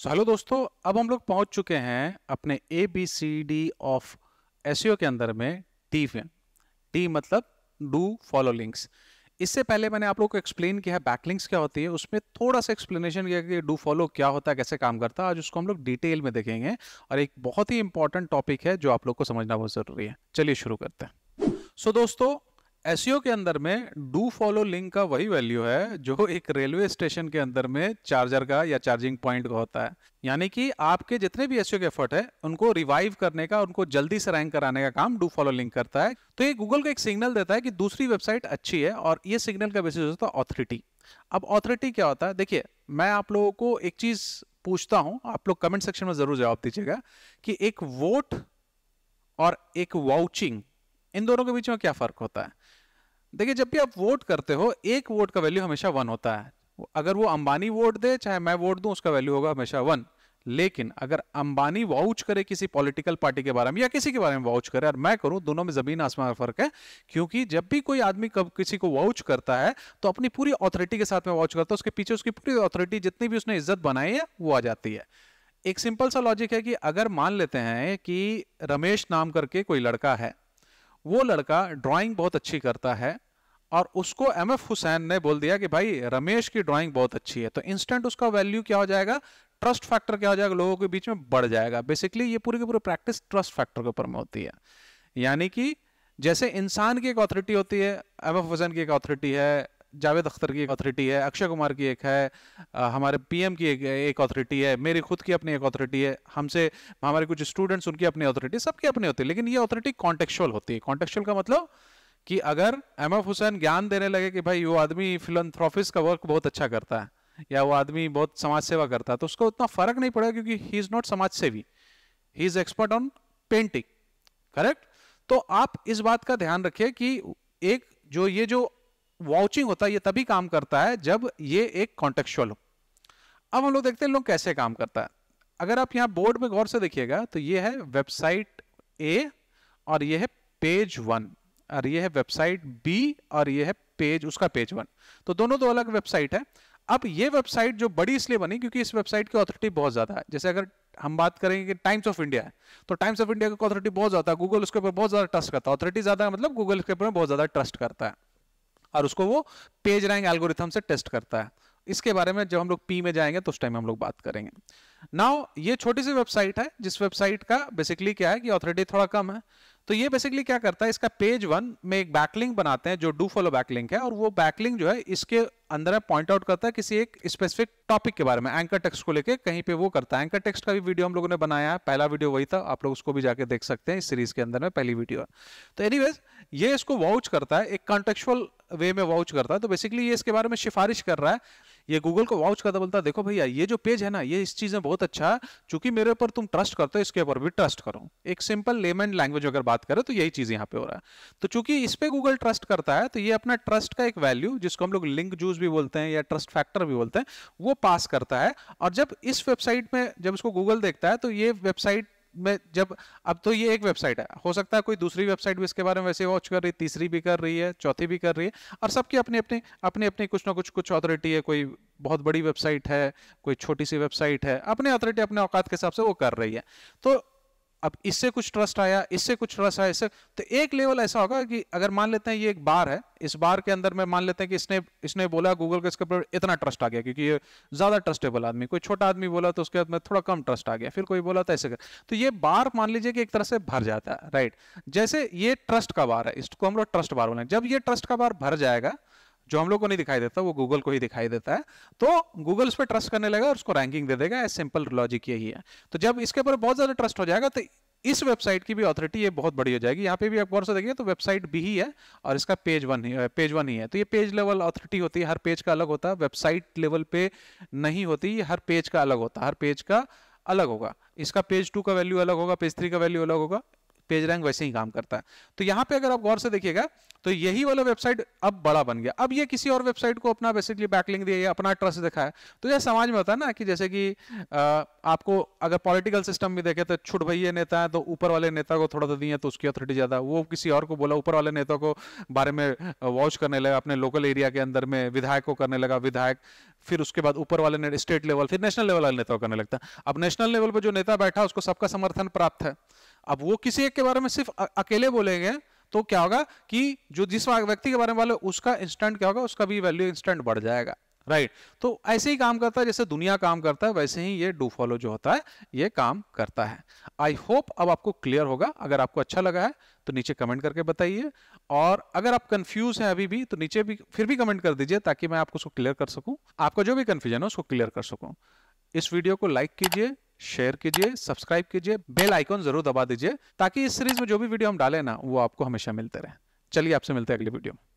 So hello दोस्तों अब हम लोग पहुंच चुके हैं अपने A B C D of S के अंदर में टी फिन टी मतलब डू फॉलो लिंक्स इससे पहले मैंने आप लोग को एक्सप्लेन किया है बैकलिंक्स क्या होती है उसमें थोड़ा सा एक्सप्लेनेशन किया कि डू फॉलो क्या होता है कैसे काम करता है आज उसको हम लोग डिटेल में देखेंगे और एक बहुत ही इंपॉर्टेंट टॉपिक है जो आप लोग को समझना बहुत ज़रूरी है चलिए शुरू करते हैं सो so, दोस्तों एस के अंदर में डू फॉलो लिंक का वही वैल्यू है जो एक रेलवे स्टेशन के अंदर में चार्जर का या चार्जिंग पॉइंट का होता है यानी कि आपके जितने भी एस के एफर्ट है उनको रिवाइव करने का उनको जल्दी से रैंक कराने का काम डू फॉलो लिंक करता है तो ये गूगल को एक सिग्नल देता है कि दूसरी वेबसाइट अच्छी है और ये सिग्नल का बेसिस होता है ऑथोरिटी अब ऑथोरिटी क्या होता है देखिए मैं आप लोगों को एक चीज पूछता हूं आप लोग कमेंट सेक्शन में जरूर जवाब दीजिएगा कि एक वोट और एक वाउचिंग इन दोनों के बीच में क्या फर्क होता है देखिए जब भी आप वोट करते हो एक वोट का वैल्यू हमेशा वन होता है अगर वो अंबानी वोट दे चाहे मैं वोट दूं उसका वैल्यू होगा हमेशा वन लेकिन अगर अंबानी वाउच करे किसी पॉलिटिकल पार्टी के बारे में या किसी के बारे में वाउच करे और मैं करूं दोनों में जमीन आसमान का फर्क है क्योंकि जब भी कोई आदमी कब किसी को वाउच करता है तो अपनी पूरी ऑथोरिटी के साथ में वाउच करता है उसके पीछे उसकी पूरी ऑथोरिटी जितनी भी उसने इज्जत बनाई है वो आ जाती है एक सिंपल सा लॉजिक है कि अगर मान लेते हैं कि रमेश नाम करके कोई लड़का है वो लड़का ड्राइंग बहुत अच्छी करता है और उसको एम एफ हुसैन ने बोल दिया कि भाई रमेश की ड्राइंग बहुत अच्छी है तो इंस्टेंट उसका वैल्यू क्या हो जाएगा ट्रस्ट फैक्टर क्या हो जाएगा लोगों के बीच में बढ़ जाएगा बेसिकली ये पूरी की पूरी प्रैक्टिस ट्रस्ट फैक्टर के ऊपर में होती है यानी कि जैसे इंसान की एक ऑथोरिटी होती है एम एफ हुसैन की एक ऑथोरिटी है जावेद अख्तर की एक अथॉरिटी है अक्षय कुमार की एक है आ, हमारे पीएम की एक एक अथॉरिटी है मेरी खुद की अपनी एक अथॉरिटी है हमसे हमारे कुछ स्टूडेंट्स उनकी अपनी अथॉरिटी सबकी अपनी होती है लेकिन ये अथॉरिटी कॉन्टेक्चुअल होती है कॉन्टेक्चुअल का मतलब कि अगर एम एफ हुसैन ज्ञान देने लगे कि भाई वो आदमी फिलोथ्रॉफिस का वर्क बहुत अच्छा करता है या वो आदमी बहुत समाज सेवा करता है तो उसको उतना फर्क नहीं पड़ेगा क्योंकि ही इज नॉट समाज सेवी he is expert on painting correct तो आप इस बात का ध्यान रखिए कि एक जो ये जो वॉचिंग होता है ये तभी काम करता है जब ये एक कॉन्टेक्चुअल हो अब हम लोग देखते हैं लोग कैसे काम करता है अगर आप यहाँ बोर्ड में गौर से देखिएगा तो ये है वेबसाइट ए और ये है पेज वन और ये है वेबसाइट बी और ये है पेज उसका पेज वन तो दोनों दो अलग वेबसाइट है अब ये वेबसाइट जो बड़ी इसलिए बनी क्योंकि इस वेबसाइट की ऑथोरिटी बहुत ज़्यादा है जैसे अगर हम बात करेंगे कि टाइम्स ऑफ इंडिया है तो टाइम्स ऑफ इंडिया की अथॉरिटी बहुत ज़्यादा है गूगल उसके ऊपर बहुत ज़्यादा ट्रस्ट करता है ऑथोरिटी ज़्यादा मतलब गूगल के ऊपर बहुत ज़्यादा ट्रस्ट करता है और उसको वो पेज रैंक एल्गोरिथम से टेस्ट करता है इसके बारे में जब हम लोग पी में जाएंगे तो उस टाइम हम लोग बात करेंगे नाउ ये छोटी सी वेबसाइट है जिस वेबसाइट का बेसिकली क्या है कि ऑथोरिटी थोड़ा कम है तो ये बेसिकली क्या करता है इसका पेज वन में एक बैकलिंक बनाते हैं जो डू फॉलो बैकलिंक है और वो बैकलिंक जो है इसके अंदर पॉइंट आउट करता है किसी एक स्पेसिफिक टॉपिक के बारे में एंकर टेक्स्ट को लेके कहीं पे वो करता है एंकर टेक्स्ट का भी वीडियो हम लोगों ने बनाया है पहला वीडियो वही था आप लोग उसको भी जाके देख सकते हैं इस सीरीज के अंदर में पहली वीडियो तो एनी ये इसको वाउच करता है एक कॉन्टेक्चुअल वे में वाउच करता है तो बेसिकली ये इसके बारे में सिफारिश कर रहा है ये गूगल को वाउच करता बोलता है देखो भैया ये जो पेज है ना ये इस चीज़ में बहुत अच्छा है चूंकि मेरे ऊपर तुम ट्रस्ट करते हो इसके ऊपर भी ट्रस्ट करो एक सिंपल लेमन लैंग्वेज अगर बात करें तो यही चीज़ यहाँ पे हो रहा है तो चूंकि इस पर गूगल ट्रस्ट करता है तो ये अपना ट्रस्ट का एक वैल्यू जिसको हम लोग लिंक जूस भी बोलते हैं या ट्रस्ट फैक्टर भी बोलते हैं वो पास करता है और जब इस वेबसाइट में जब इसको गूगल देखता है तो ये वेबसाइट मैं जब अब तो ये एक वेबसाइट है हो सकता है कोई दूसरी वेबसाइट भी इसके बारे में वैसे वॉच कर रही है तीसरी भी कर रही है चौथी भी कर रही है और सबकी अपनी अपनी अपनी अपनी कुछ ना कुछ कुछ अथॉरिटी है कोई बहुत बड़ी वेबसाइट है कोई छोटी सी वेबसाइट है अपने अथॉरिटी अपने औकात के हिसाब से वो कर रही है तो अब इससे कुछ ट्रस्ट आया इससे कुछ ट्रस्ट आया इससे तो एक लेवल ऐसा होगा कि अगर मान लेते हैं ये एक बार है इस बार के अंदर में मान लेते हैं कि इसने इसने बोला गूगल के इसके ऊपर इतना ट्रस्ट आ गया क्योंकि ये ज्यादा ट्रस्टेबल आदमी कोई छोटा आदमी बोला तो उसके बाद में थोड़ा कम ट्रस्ट आ गया फिर कोई बोला तो ऐसे कर तो ये बार मान लीजिए कि एक तरह से भर जाता है राइट जैसे ये ट्रस्ट का बार है इसको हम लोग ट्रस्ट बार बोले जब ये ट्रस्ट का बार भर जाएगा जो हम लोग को नहीं दिखाई देता वो गूगल को ही दिखाई देता है तो गूगल उस पर ट्रस्ट करने लगा और उसको रैंकिंग दे देगा एज सिंपल लॉजिक यही है तो जब इसके ऊपर बहुत ज़्यादा ट्रस्ट हो जाएगा तो इस वेबसाइट की भी ऑथोरिटी ये बहुत बड़ी हो जाएगी यहाँ पे भी आप गौर से देखिए तो वेबसाइट भी ही है और इसका पेज वन ही पेज वन ही है तो ये पेज लेवल ऑथोरिटी होती है हर पेज का अलग होता है वेबसाइट लेवल पे नहीं होती हर पेज का अलग होता है हर पेज का अलग होगा इसका पेज टू का वैल्यू अलग होगा पेज थ्री का वैल्यू अलग होगा पेज रैंक वैसे ही काम करता है तो यहाँ पे अगर आप गौर से देखिएगा तो यही वाला वेबसाइट अब बड़ा बन गया अब ये किसी और वेबसाइट को अपना बेसिकली बैकलिंग दिया या अपना ट्रस्ट दिखाया तो यह समाज में होता है ना कि जैसे कि आपको अगर पॉलिटिकल सिस्टम भी देखे तो छुट भैया नेता है तो ऊपर वाले नेता को थोड़ा सा दिए तो उसकी अथॉरिटी ज़्यादा वो किसी और को बोला ऊपर वाले नेता को बारे में वॉच करने लगा अपने लोकल एरिया के अंदर में विधायक को करने लगा विधायक फिर उसके बाद ऊपर वाले ने स्टेट लेवल फिर नेशनल लेवल वाले नेताओं करने लगता है अब नेशनल लेवल पर जो नेता बैठा उसको सबका समर्थन प्राप्त है अब वो किसी एक के बारे में सिर्फ अकेले बोलेंगे तो क्या होगा कि जो जिस व्यक्ति के बारे में वाले उसका इंस्टेंट क्या होगा उसका भी वैल्यू इंस्टेंट बढ़ जाएगा राइट right. तो ऐसे ही काम करता है जैसे दुनिया काम करता है वैसे ही ये डू फॉलो जो होता है ये काम करता है आई होप अब आपको क्लियर होगा अगर आपको अच्छा लगा है तो नीचे कमेंट करके बताइए और अगर आप कंफ्यूज हैं अभी भी तो नीचे भी फिर भी कमेंट कर दीजिए ताकि मैं आपको उसको क्लियर कर सकूं आपका जो भी कन्फ्यूजन है उसको क्लियर कर सकूं इस वीडियो को लाइक कीजिए शेयर कीजिए सब्सक्राइब कीजिए बेल आइकॉन जरूर दबा दीजिए ताकि इस सीरीज में जो भी वीडियो हम डालें ना वो आपको हमेशा मिलते रहे चलिए आपसे मिलते हैं अगले वीडियो में